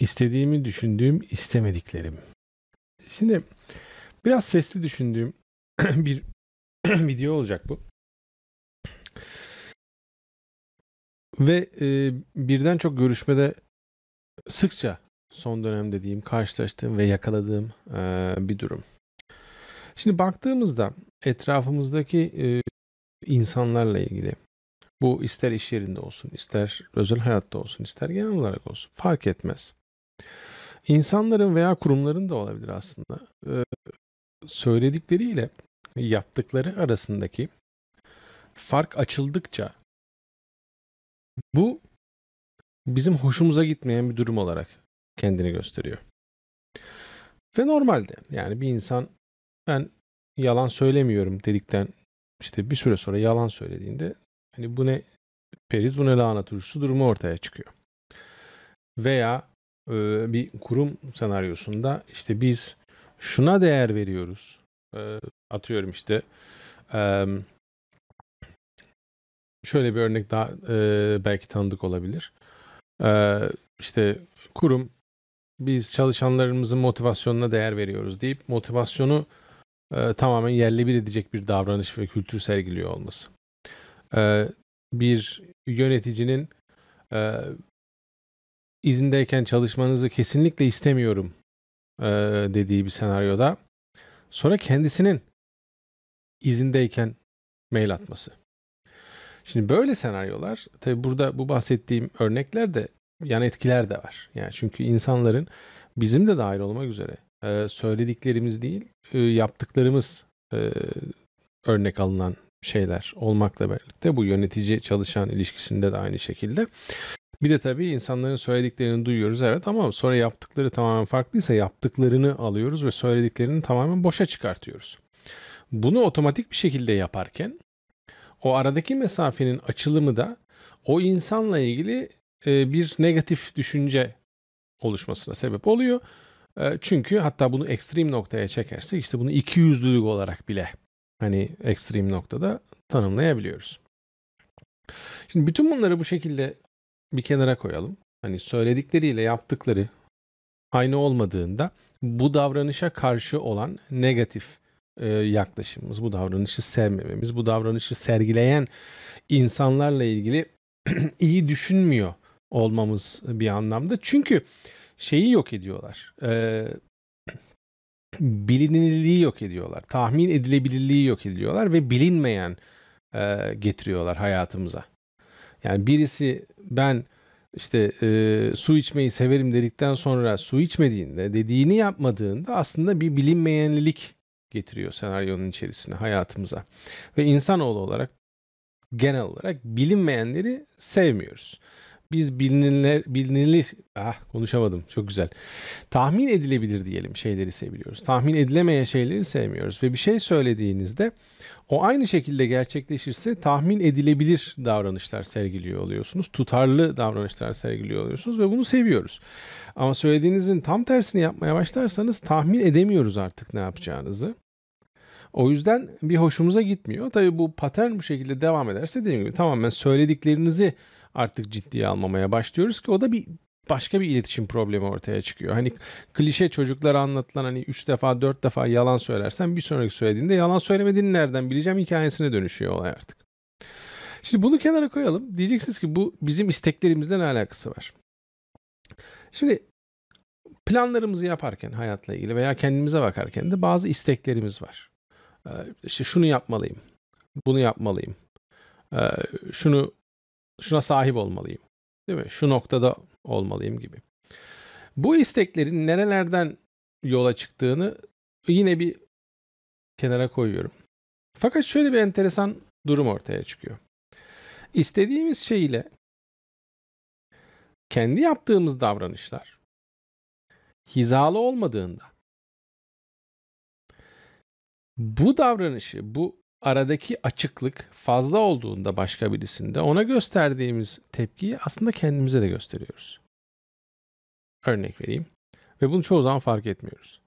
İstediğimi düşündüğüm istemediklerim. Şimdi biraz sesli düşündüğüm bir video olacak bu. Ve e, birden çok görüşmede sıkça son dönemde dediğim karşılaştığım ve yakaladığım e, bir durum. Şimdi baktığımızda etrafımızdaki e, insanlarla ilgili bu ister iş yerinde olsun, ister özel hayatta olsun, ister genel olarak olsun fark etmez. İnsanların veya kurumların da olabilir aslında. Ee, söyledikleriyle yaptıkları arasındaki fark açıldıkça bu bizim hoşumuza gitmeyen bir durum olarak kendini gösteriyor. Ve normalde yani bir insan ben yalan söylemiyorum dedikten işte bir süre sonra yalan söylediğinde hani bu ne periz bu ne lahana turşusu durumu ortaya çıkıyor. Veya e, bir kurum senaryosunda işte biz şuna değer veriyoruz. E, atıyorum işte e, şöyle bir örnek daha belki tanıdık olabilir. İşte kurum biz çalışanlarımızın motivasyonuna değer veriyoruz deyip motivasyonu tamamen yerli bir edecek bir davranış ve kültür sergiliyor olması. Bir yöneticinin izindeyken çalışmanızı kesinlikle istemiyorum e, dediği bir senaryoda. Sonra kendisinin izindeyken mail atması. Şimdi böyle senaryolar tabi burada bu bahsettiğim örnekler de yani etkiler de var. Yani çünkü insanların bizim de dahil olmak üzere e, söylediklerimiz değil e, yaptıklarımız e, örnek alınan şeyler olmakla birlikte bu yönetici çalışan ilişkisinde de aynı şekilde bir de tabii insanların söylediklerini duyuyoruz evet ama sonra yaptıkları tamamen farklıysa yaptıklarını alıyoruz ve söylediklerini tamamen boşa çıkartıyoruz. Bunu otomatik bir şekilde yaparken o aradaki mesafenin açılımı da o insanla ilgili e, bir negatif düşünce oluşmasına sebep oluyor. E, çünkü hatta bunu ekstrem noktaya çekersek işte bunu iki yüzlülük olarak bile hani ekstrem noktada tanımlayabiliyoruz. Şimdi bütün bunları bu şekilde bir kenara koyalım. Hani söyledikleriyle yaptıkları aynı olmadığında bu davranışa karşı olan negatif e, yaklaşımımız, bu davranışı sevmememiz, bu davranışı sergileyen insanlarla ilgili iyi düşünmüyor olmamız bir anlamda. Çünkü şeyi yok ediyorlar. E, bilinirliği yok ediyorlar. Tahmin edilebilirliği yok ediyorlar ve bilinmeyen e, getiriyorlar hayatımıza. Yani birisi ben işte e, su içmeyi severim dedikten sonra su içmediğinde, dediğini yapmadığında aslında bir bilinmeyenlilik getiriyor senaryonun içerisine, hayatımıza. Ve insanoğlu olarak genel olarak bilinmeyenleri sevmiyoruz. Biz bilinir bilinilir ah konuşamadım çok güzel. Tahmin edilebilir diyelim şeyleri seviyoruz. Tahmin edilemeyen şeyleri sevmiyoruz ve bir şey söylediğinizde o aynı şekilde gerçekleşirse tahmin edilebilir davranışlar sergiliyor oluyorsunuz. Tutarlı davranışlar sergiliyor oluyorsunuz ve bunu seviyoruz. Ama söylediğinizin tam tersini yapmaya başlarsanız tahmin edemiyoruz artık ne yapacağınızı. O yüzden bir hoşumuza gitmiyor. Tabii bu patern bu şekilde devam ederse dediğim gibi tamamen söylediklerinizi artık ciddiye almamaya başlıyoruz ki o da bir başka bir iletişim problemi ortaya çıkıyor. Hani klişe çocuklara anlatılan hani 3 defa 4 defa yalan söylersen bir sonraki söylediğinde yalan söylemediğini nereden bileceğim hikayesine dönüşüyor olay artık. Şimdi bunu kenara koyalım. Diyeceksiniz ki bu bizim isteklerimizle ne alakası var? Şimdi planlarımızı yaparken hayatla ilgili veya kendimize bakarken de bazı isteklerimiz var. Ee, şunu yapmalıyım, bunu yapmalıyım, ee, şunu şuna sahip olmalıyım Değil mi? Şu noktada olmalıyım gibi. Bu isteklerin nerelerden yola çıktığını yine bir kenara koyuyorum. Fakat şöyle bir enteresan durum ortaya çıkıyor. İstediğimiz şey ile kendi yaptığımız davranışlar hizalı olmadığında bu davranışı, bu aradaki açıklık fazla olduğunda başka birisinde ona gösterdiğimiz tepkiyi aslında kendimize de gösteriyoruz. Örnek vereyim. Ve bunu çoğu zaman fark etmiyoruz.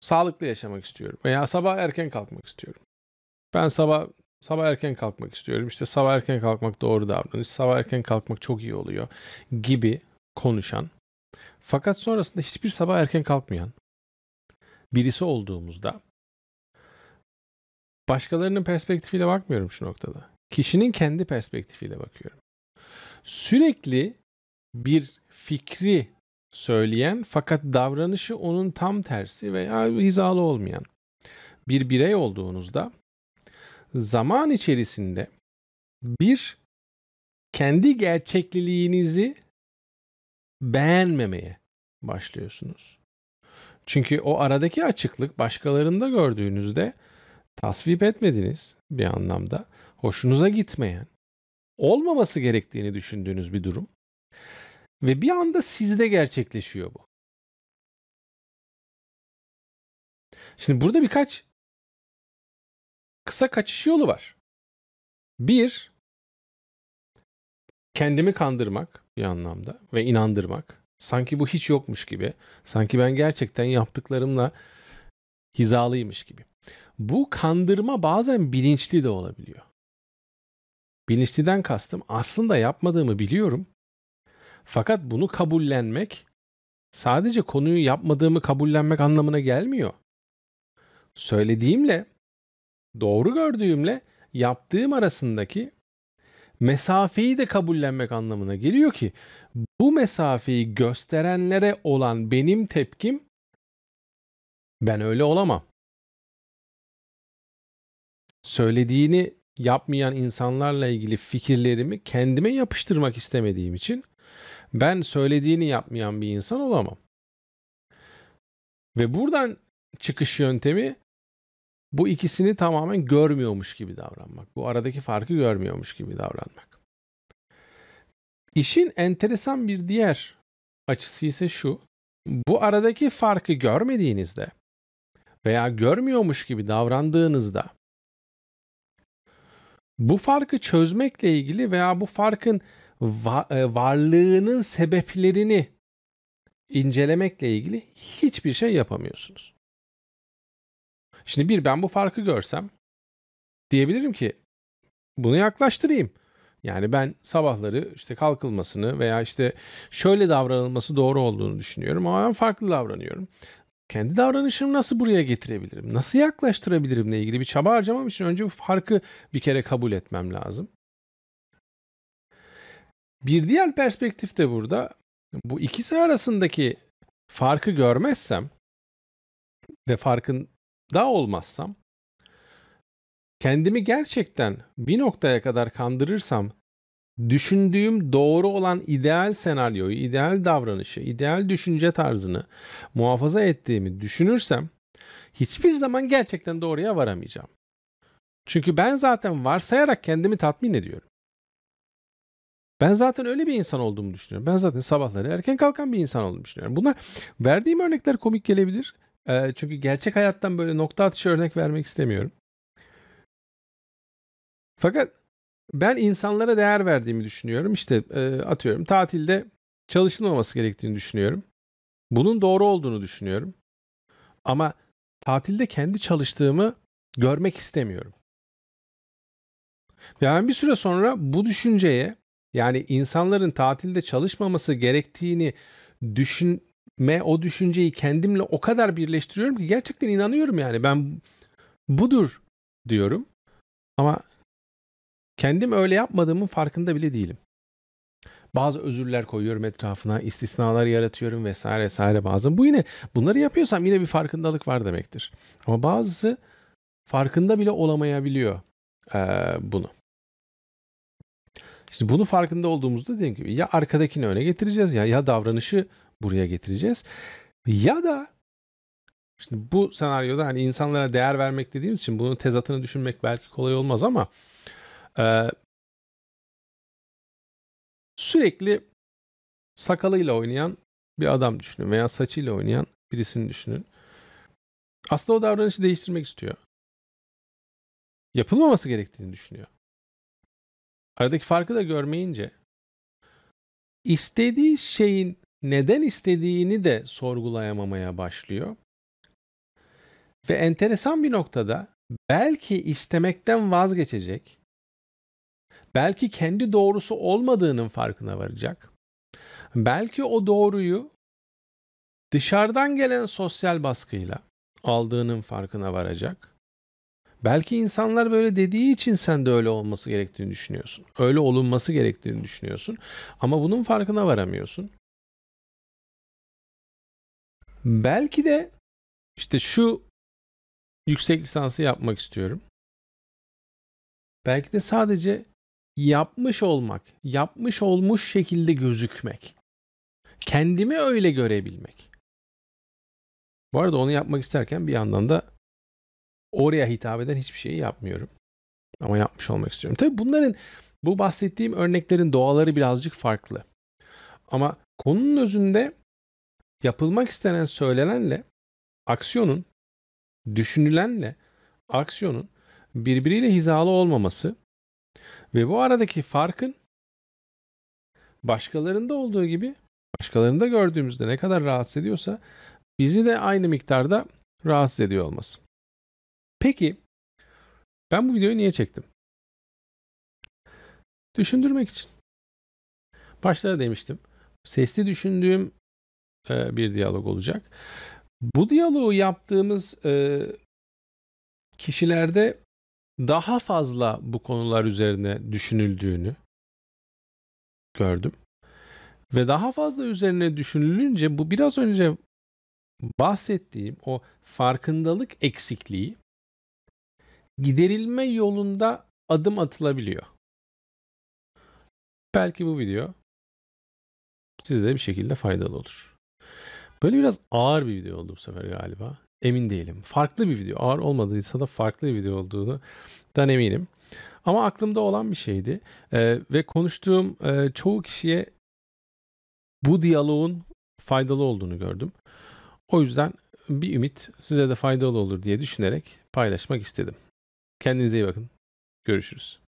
Sağlıklı yaşamak istiyorum veya sabah erken kalkmak istiyorum. Ben sabah sabah erken kalkmak istiyorum. İşte sabah erken kalkmak doğru davranış. Sabah erken kalkmak çok iyi oluyor gibi konuşan fakat sonrasında hiçbir sabah erken kalkmayan birisi olduğumuzda başkalarının perspektifiyle bakmıyorum şu noktada. Kişinin kendi perspektifiyle bakıyorum. Sürekli bir fikri söyleyen fakat davranışı onun tam tersi veya hizalı olmayan bir birey olduğunuzda zaman içerisinde bir kendi gerçekliliğinizi beğenmemeye başlıyorsunuz. Çünkü o aradaki açıklık başkalarında gördüğünüzde tasvip etmediniz bir anlamda. Hoşunuza gitmeyen, olmaması gerektiğini düşündüğünüz bir durum. Ve bir anda sizde gerçekleşiyor bu. Şimdi burada birkaç kısa kaçış yolu var. Bir, kendimi kandırmak bir anlamda ve inandırmak. Sanki bu hiç yokmuş gibi. Sanki ben gerçekten yaptıklarımla hizalıymış gibi. Bu kandırma bazen bilinçli de olabiliyor. Bilinçliden kastım aslında yapmadığımı biliyorum. Fakat bunu kabullenmek sadece konuyu yapmadığımı kabullenmek anlamına gelmiyor. Söylediğimle, doğru gördüğümle yaptığım arasındaki mesafeyi de kabullenmek anlamına geliyor ki bu mesafeyi gösterenlere olan benim tepkim ben öyle olamam söylediğini yapmayan insanlarla ilgili fikirlerimi kendime yapıştırmak istemediğim için ben söylediğini yapmayan bir insan olamam. Ve buradan çıkış yöntemi bu ikisini tamamen görmüyormuş gibi davranmak. Bu aradaki farkı görmüyormuş gibi davranmak. İşin enteresan bir diğer açısı ise şu. Bu aradaki farkı görmediğinizde veya görmüyormuş gibi davrandığınızda bu farkı çözmekle ilgili veya bu farkın e, varlığının sebeplerini incelemekle ilgili hiçbir şey yapamıyorsunuz. Şimdi bir ben bu farkı görsem diyebilirim ki bunu yaklaştırayım. Yani ben sabahları işte kalkılmasını veya işte şöyle davranılması doğru olduğunu düşünüyorum ama ben farklı davranıyorum kendi davranışımı nasıl buraya getirebilirim? Nasıl yaklaştırabilirimle ilgili bir çaba harcamam için önce bu farkı bir kere kabul etmem lazım. Bir diğer perspektif de burada. Bu ikisi arasındaki farkı görmezsem ve farkın daha olmazsam kendimi gerçekten bir noktaya kadar kandırırsam düşündüğüm doğru olan ideal senaryoyu, ideal davranışı, ideal düşünce tarzını muhafaza ettiğimi düşünürsem hiçbir zaman gerçekten doğruya varamayacağım. Çünkü ben zaten varsayarak kendimi tatmin ediyorum. Ben zaten öyle bir insan olduğumu düşünüyorum. Ben zaten sabahları erken kalkan bir insan olduğumu düşünüyorum. Bunlar verdiğim örnekler komik gelebilir. Ee, çünkü gerçek hayattan böyle nokta atışı örnek vermek istemiyorum. Fakat ben insanlara değer verdiğimi düşünüyorum. İşte e, atıyorum tatilde çalışılmaması gerektiğini düşünüyorum. Bunun doğru olduğunu düşünüyorum. Ama tatilde kendi çalıştığımı görmek istemiyorum. Yani bir süre sonra bu düşünceye yani insanların tatilde çalışmaması gerektiğini düşünme o düşünceyi kendimle o kadar birleştiriyorum ki gerçekten inanıyorum yani ben budur diyorum. Ama Kendim öyle yapmadığımın farkında bile değilim. Bazı özürler koyuyorum etrafına, istisnalar yaratıyorum vesaire vesaire bazen. Bu yine bunları yapıyorsam yine bir farkındalık var demektir. Ama bazısı farkında bile olamayabiliyor e, bunu. Şimdi bunu farkında olduğumuzda dediğim gibi ya arkadakini öne getireceğiz ya ya davranışı buraya getireceğiz ya da şimdi bu senaryoda hani insanlara değer vermek dediğimiz için bunun tezatını düşünmek belki kolay olmaz ama ee, sürekli sakalıyla oynayan bir adam düşünün veya saçıyla oynayan birisini düşünün. Aslında o davranışı değiştirmek istiyor. Yapılmaması gerektiğini düşünüyor. Aradaki farkı da görmeyince istediği şeyin neden istediğini de sorgulayamamaya başlıyor. Ve enteresan bir noktada belki istemekten vazgeçecek Belki kendi doğrusu olmadığının farkına varacak. Belki o doğruyu dışarıdan gelen sosyal baskıyla aldığının farkına varacak. Belki insanlar böyle dediği için sen de öyle olması gerektiğini düşünüyorsun. Öyle olunması gerektiğini düşünüyorsun. Ama bunun farkına varamıyorsun. Belki de işte şu yüksek lisansı yapmak istiyorum. Belki de sadece yapmış olmak, yapmış olmuş şekilde gözükmek. Kendimi öyle görebilmek. Bu arada onu yapmak isterken bir yandan da oraya hitap eden hiçbir şeyi yapmıyorum. Ama yapmış olmak istiyorum. Tabii bunların bu bahsettiğim örneklerin doğaları birazcık farklı. Ama konunun özünde yapılmak istenen söylenenle aksiyonun, düşünülenle aksiyonun birbiriyle hizalı olmaması ve bu aradaki farkın başkalarında olduğu gibi başkalarında gördüğümüzde ne kadar rahatsız ediyorsa bizi de aynı miktarda rahatsız ediyor olması. Peki ben bu videoyu niye çektim? Düşündürmek için. Başta da demiştim. Sesli düşündüğüm e, bir diyalog olacak. Bu diyaloğu yaptığımız e, kişilerde daha fazla bu konular üzerine düşünüldüğünü gördüm. Ve daha fazla üzerine düşünülünce bu biraz önce bahsettiğim o farkındalık eksikliği giderilme yolunda adım atılabiliyor. Belki bu video size de bir şekilde faydalı olur. Böyle biraz ağır bir video oldu bu sefer galiba emin değilim. Farklı bir video. Ağır olmadıysa da farklı bir video olduğundan eminim. Ama aklımda olan bir şeydi. Ee, ve konuştuğum e, çoğu kişiye bu diyaloğun faydalı olduğunu gördüm. O yüzden bir ümit size de faydalı olur diye düşünerek paylaşmak istedim. Kendinize iyi bakın. Görüşürüz.